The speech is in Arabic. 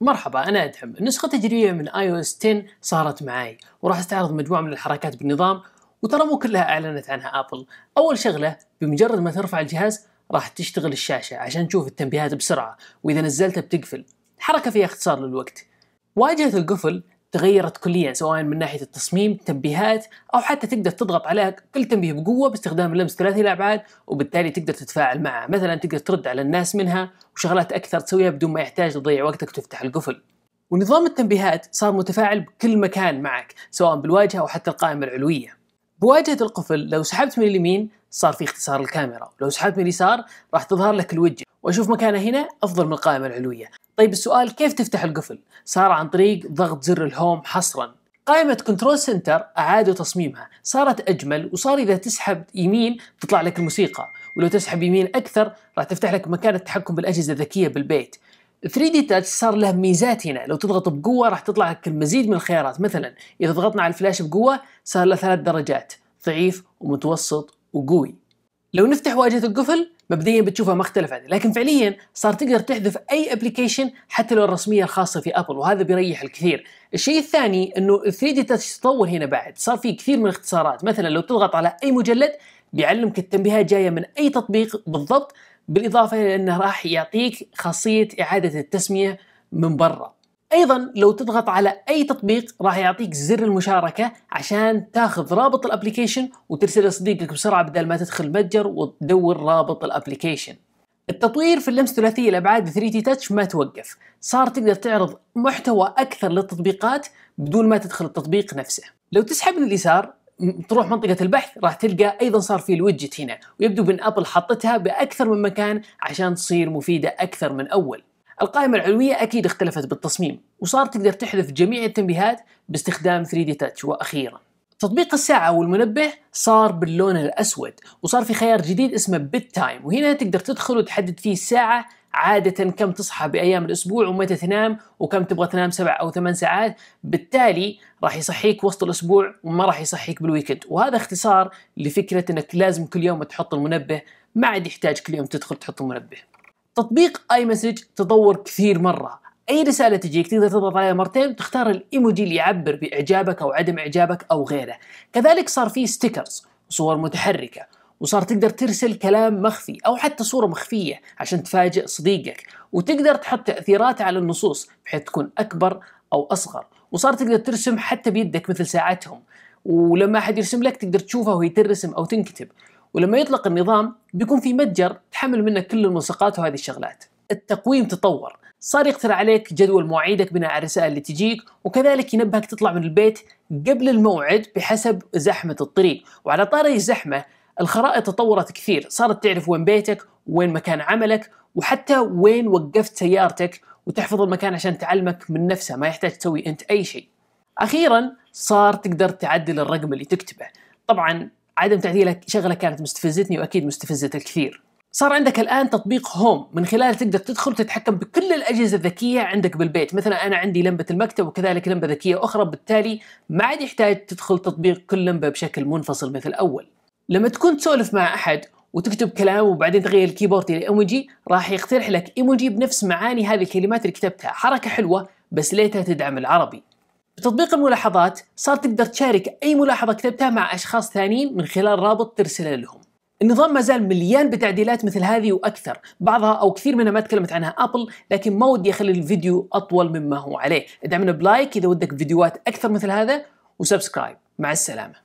مرحبا أنا أدهم النسخة التجريبية من اي او اس 10 صارت معاي وراح استعرض مجموعة من الحركات بالنظام وترى مو كلها أعلنت عنها أبل أول شغلة بمجرد ما ترفع الجهاز راح تشتغل الشاشة عشان تشوف التنبيهات بسرعة وإذا نزلتها بتقفل حركة فيها اختصار للوقت واجهة القفل تغيرت كليا سواء من ناحيه التصميم تنبيهات او حتى تقدر تضغط عليها كل تنبيه بقوه باستخدام اللمس ثلاثي الابعاد وبالتالي تقدر تتفاعل معها مثلا تقدر ترد على الناس منها وشغلات اكثر تسويها بدون ما يحتاج تضيع وقتك وتفتح القفل ونظام التنبيهات صار متفاعل بكل مكان معك سواء بالواجهه او حتى القائمه العلويه بواجهه القفل لو سحبت من اليمين صار في اختصار الكاميرا لو سحبت من اليسار راح تظهر لك الوجه واشوف مكانه هنا افضل من القائمه العلويه طيب السؤال كيف تفتح القفل صار عن طريق ضغط زر الهوم حصرا قائمة كنترول سنتر أعادوا تصميمها صارت أجمل وصار إذا تسحب يمين تطلع لك الموسيقى ولو تسحب يمين أكثر راح تفتح لك مكان التحكم بالأجهزة الذكية بالبيت 3 دي تاتش صار له ميزات هنا لو تضغط بقوة راح تطلع لك المزيد من الخيارات مثلا إذا ضغطنا على الفلاش بقوة صار له ثلاث درجات ضعيف ومتوسط وقوي لو نفتح واجهة القفل مبدئيا بتشوفها مختلف عنه لكن فعليا صار تقدر تحذف اي ابلكيشن حتى لو الرسميه الخاصه في ابل وهذا بيريح الكثير الشيء الثاني انه 3 دي تاتش تطور هنا بعد صار في كثير من الاختصارات مثلا لو تضغط على اي مجلد بيعلمك التنبيهات جايه من اي تطبيق بالضبط بالاضافه الى انه راح يعطيك خاصيه اعاده التسميه من برا ايضا لو تضغط على اي تطبيق راح يعطيك زر المشاركه عشان تاخذ رابط الابلكيشن وترسله لصديقك بسرعه بدل ما تدخل المتجر وتدور رابط الابلكيشن التطوير في اللمس ثلاثية الابعاد 3 دي تاتش ما توقف صار تقدر تعرض محتوى اكثر للتطبيقات بدون ما تدخل التطبيق نفسه لو تسحب لليسار تروح منطقة البحث راح تلقى أيضا صار في الويدجت هنا ويبدو بأن أبل حطتها بأكثر من مكان عشان تصير مفيدة أكثر من أول القائمة العلوية أكيد اختلفت بالتصميم وصار تقدر تحذف جميع التنبيهات باستخدام 3D Touch وأخيرا تطبيق الساعة والمنبه صار باللون الأسود وصار في خيار جديد اسمه بيت تايم وهنا تقدر تدخل وتحدد فيه الساعة عادة كم تصحى بأيام الأسبوع ومتى تنام وكم تبغى تنام سبع أو ثمان ساعات بالتالي راح يصحيك وسط الأسبوع وما راح يصحيك بالويكند وهذا اختصار لفكرة أنك لازم كل يوم تحط المنبه ما عاد يحتاج كل يوم تدخل تحط المنبه تطبيق اي مسج تطور كثير مره اي رساله تجيك تقدر تضغط عليها مرتين وتختار الايموجي اللي يعبر باعجابك او عدم اعجابك او غيره كذلك صار في ستيكرز وصور متحركه وصار تقدر ترسل كلام مخفي او حتى صوره مخفيه عشان تفاجئ صديقك وتقدر تحط تاثيرات على النصوص بحيث تكون اكبر او اصغر وصار تقدر ترسم حتى بيدك مثل ساعتهم ولما احد يرسم لك تقدر تشوفه وهي ترسم او تنكتب ولما يطلق النظام بيكون في متجر تحمل منك كل الملصقات وهذه الشغلات التقويم تطور صار يقترح عليك جدول مواعيدك بناء على الرسائل اللي تجيك وكذلك ينبهك تطلع من البيت قبل الموعد بحسب زحمة الطريق وعلى طاري الزحمة الخرائط تطورت كثير صارت تعرف وين بيتك وين مكان عملك وحتى وين وقفت سيارتك وتحفظ المكان عشان تعلمك من نفسها ما يحتاج تسوي انت اي شيء اخيرا صار تقدر تعدل الرقم اللي تكتبه طبعا عدم تعديلها شغله كانت مستفزتني واكيد مستفزت الكثير صار عندك الان تطبيق هوم من خلاله تقدر تدخل وتتحكم بكل الاجهزه الذكيه عندك بالبيت مثلا انا عندي لمبه المكتب وكذلك لمبه ذكيه اخرى بالتالي ما عاد يحتاج تدخل تطبيق كل لمبه بشكل منفصل مثل اول لما تكون تسولف مع احد وتكتب كلام وبعدين تغير الكيبورد الى ايموجي راح يقترح لك ايموجي بنفس معاني هذه الكلمات اللي كتبتها حركه حلوه بس ليتها تدعم العربي بتطبيق الملاحظات صار تقدر تشارك أي ملاحظة كتبتها مع أشخاص ثانيين من خلال رابط ترسله لهم النظام ما زال مليان بتعديلات مثل هذه وأكثر بعضها أو كثير منها ما تكلمت عنها أبل لكن ما ودي أخلي الفيديو أطول مما هو عليه ادعمنا بلايك إذا ودك فيديوهات أكثر مثل هذا وسبسكرايب مع السلامة